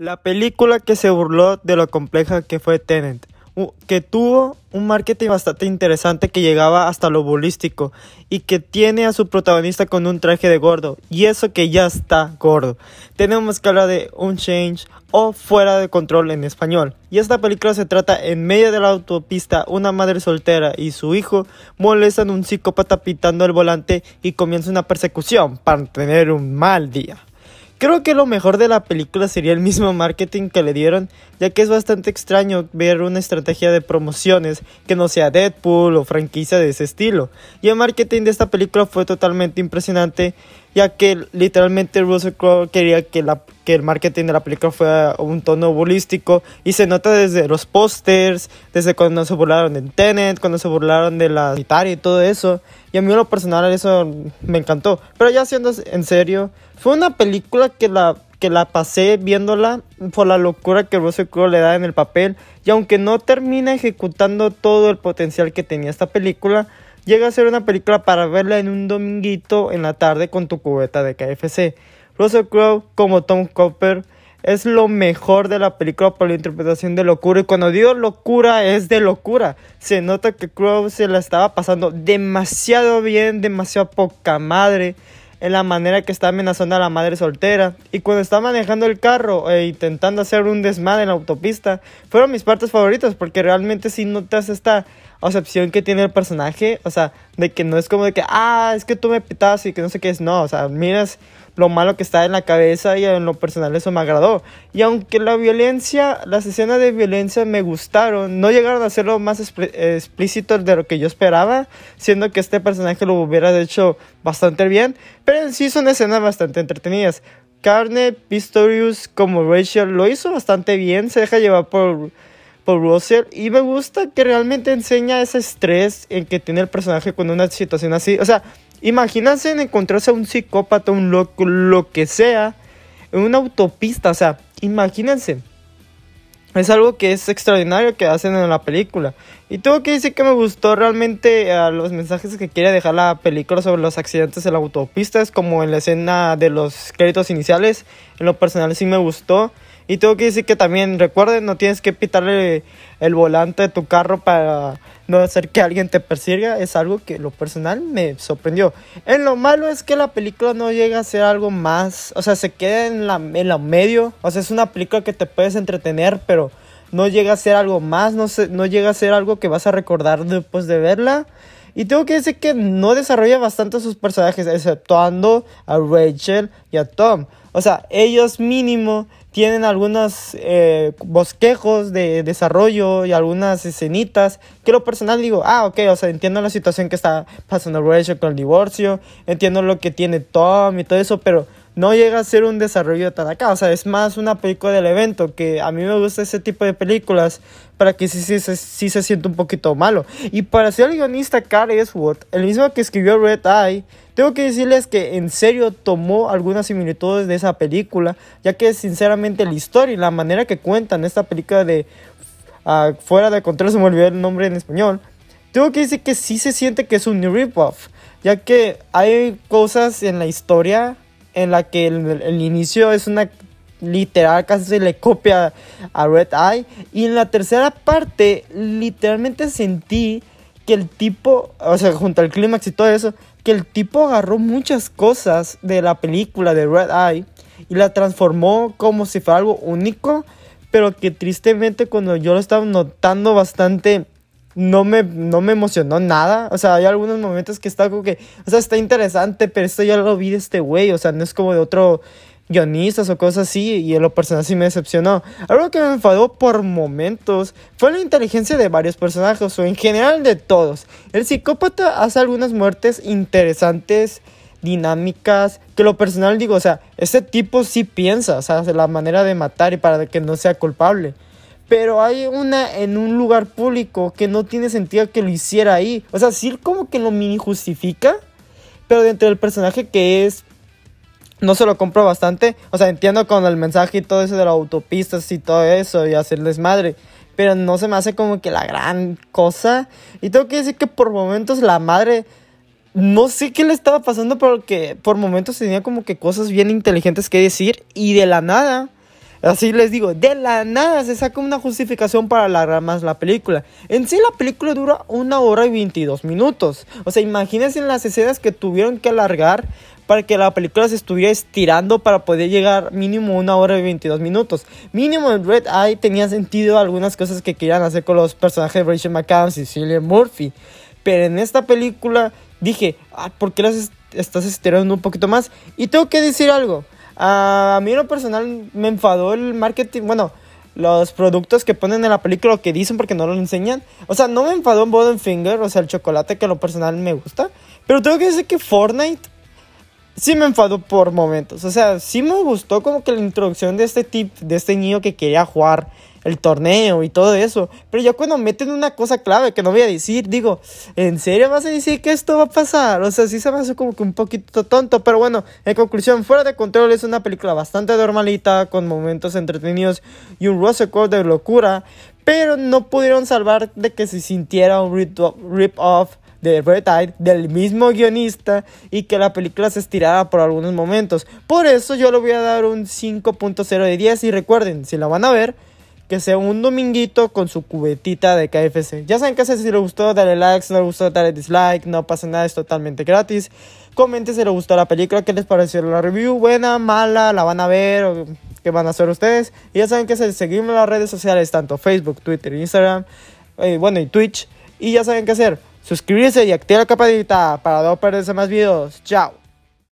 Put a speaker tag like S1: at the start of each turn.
S1: La película que se burló de lo compleja que fue Tenet, que tuvo un marketing bastante interesante que llegaba hasta lo bolístico y que tiene a su protagonista con un traje de gordo y eso que ya está gordo. Tenemos que hablar de un change o fuera de control en español. Y esta película se trata en medio de la autopista, una madre soltera y su hijo molestan a un psicópata pitando el volante y comienza una persecución para tener un mal día. Creo que lo mejor de la película sería el mismo marketing que le dieron, ya que es bastante extraño ver una estrategia de promociones que no sea Deadpool o franquicia de ese estilo. Y el marketing de esta película fue totalmente impresionante, ya que literalmente Russell Crowe quería que, la, que el marketing de la película fuera un tono bolístico y se nota desde los pósters, desde cuando se burlaron de Tenet, cuando se burlaron de la guitarra y todo eso. Y a mí lo personal eso me encantó. Pero ya siendo en serio, fue una película que la que la pasé viéndola por la locura que Russell Crowe le da en el papel y aunque no termina ejecutando todo el potencial que tenía esta película, llega a ser una película para verla en un dominguito en la tarde con tu cubeta de KFC. Russell Crowe, como Tom Copper, es lo mejor de la película por la interpretación de locura. Y cuando digo locura, es de locura. Se nota que Crowe se la estaba pasando demasiado bien, demasiado poca madre. En la manera que está amenazando a la madre soltera. Y cuando está manejando el carro e intentando hacer un desmadre en la autopista. Fueron mis partes favoritas porque realmente si notas esta acepción que tiene el personaje. O sea, de que no es como de que, ah, es que tú me pitas y que no sé qué es. No, o sea, miras lo malo que está en la cabeza y en lo personal eso me agradó. Y aunque la violencia, las escenas de violencia me gustaron, no llegaron a ser lo más explícito de lo que yo esperaba, siendo que este personaje lo hubiera hecho bastante bien, pero en sí son escenas bastante entretenidas. Carne Pistorius como Rachel lo hizo bastante bien, se deja llevar por por y me gusta que realmente enseña ese estrés en que tiene el personaje con una situación así. O sea, imagínense en encontrarse a un psicópata, un loco, lo que sea, en una autopista. O sea, imagínense. Es algo que es extraordinario que hacen en la película. Y tengo que decir que me gustó realmente eh, a los mensajes que quiere dejar la película sobre los accidentes en la autopista, es como en la escena de los créditos iniciales. En lo personal sí me gustó. Y tengo que decir que también, recuerden, no tienes que pitarle el volante de tu carro para no hacer que alguien te persiga. Es algo que lo personal me sorprendió. En lo malo es que la película no llega a ser algo más. O sea, se queda en la, en medio. O sea, es una película que te puedes entretener, pero no llega a ser algo más. No, no llega a ser algo que vas a recordar después de verla. Y tengo que decir que no desarrolla bastante sus personajes, exceptuando a Rachel y a Tom. O sea, ellos mínimo tienen algunos eh, bosquejos de desarrollo y algunas escenitas que lo personal digo, ah, ok, o sea, entiendo la situación que está pasando Rachel con el divorcio, entiendo lo que tiene Tom y todo eso, pero no llega a ser un desarrollo tan acá, o sea, es más una película del evento, que a mí me gusta ese tipo de películas para que sí, sí, se sienta un poquito malo. Y para ser el guionista Carl Esworth, el mismo que escribió Red Eye, tengo que decirles que en serio tomó algunas similitudes de esa película, ya que sinceramente la historia y la manera que cuentan esta película de ah, Fuera de Control, se me olvidó el nombre en español, tengo que decir que sí se siente que es un rip-off, ya que hay cosas en la historia en la que el, inicio es una literal casi se le copia a Red Eye. Y en la tercera parte, literalmente sentí que el tipo, o sea, junto al clímax y todo eso, que el tipo agarró muchas cosas de la película de Red Eye y la transformó como si fuera algo único, pero que tristemente cuando yo lo estaba notando bastante no me, no me emocionó nada. O sea, hay algunos momentos que está como que, o sea, está interesante, pero esto ya lo vi de este güey. O sea, no es como de otro guionistas o cosas así y en lo personal sí me decepcionó. Algo que me enfadó por momentos fue la inteligencia de varios personajes o en general de todos. El psicópata hace algunas muertes interesantes, dinámicas, que lo personal digo, o sea, este tipo sí piensa, o sea, la manera de matar y para que no sea culpable. Pero hay una en un lugar público que no tiene sentido que lo hiciera ahí. O sea, sí como que lo mini justifica. Pero dentro del personaje que es no se lo compro bastante. O sea, entiendo con el mensaje y todo eso de las autopistas y todo eso y hacerles madre. Pero no se me hace como que la gran cosa. Y tengo que decir que por momentos la madre. No sé qué le estaba pasando, Pero que por momentos tenía como que cosas bien inteligentes que decir. Y de la nada Así les digo, de la nada se saca una justificación para alargar más la película. En sí la película dura una hora y 22 minutos. O sea, imagínense las escenas que tuvieron que alargar para que la película se estuviera estirando para poder llegar mínimo una hora y 22 minutos. Mínimo en Red Eye tenía sentido algunas cosas que querían hacer con los personajes de Rachel McAdams y Cillian Murphy. Pero en esta película dije, ah, ¿por qué las estás estirando un poquito más? Y tengo que decir algo a mí en lo personal me enfadó el marketing, bueno, los productos que ponen en la película, lo que dicen porque no lo enseñan. O sea, no me enfadó en Bodenfinger, o sea, el chocolate que a lo personal me gusta. Pero tengo que decir que Fortnite sí me enfadó por momentos. O sea, sí me gustó como que la introducción de este tip, de este niño que quería jugar el torneo y todo eso. Pero yo cuando meten una cosa clave que no voy a decir, digo, ¿en serio vas a decir que esto va a pasar? O sea, sí se me hace como que un poquito tonto, pero bueno, en conclusión, Fuera de Control es una película bastante normalita, con momentos entretenidos y un core de locura, pero no pudieron salvar de que se sintiera un rip-off de Red del mismo guionista y que la película se estirara por algunos momentos. Por eso yo le voy a dar un 5.0 de 10 y recuerden, si la van a ver, que sea un dominguito con su cubetita de KFC. Ya saben qué hacer si les gustó, dale like, si no les gustó, dale dislike, no pasa nada, es totalmente gratis. Comenten si les gustó la película, qué les pareció la review, buena, mala, la van a ver, qué van a hacer ustedes. Y ya saben qué hacer, seguirme en las redes sociales, tanto Facebook, Twitter, Instagram, eh, bueno, y Twitch. Y ya saben qué hacer, suscribirse y activar la campanita para no perderse más videos. Chao.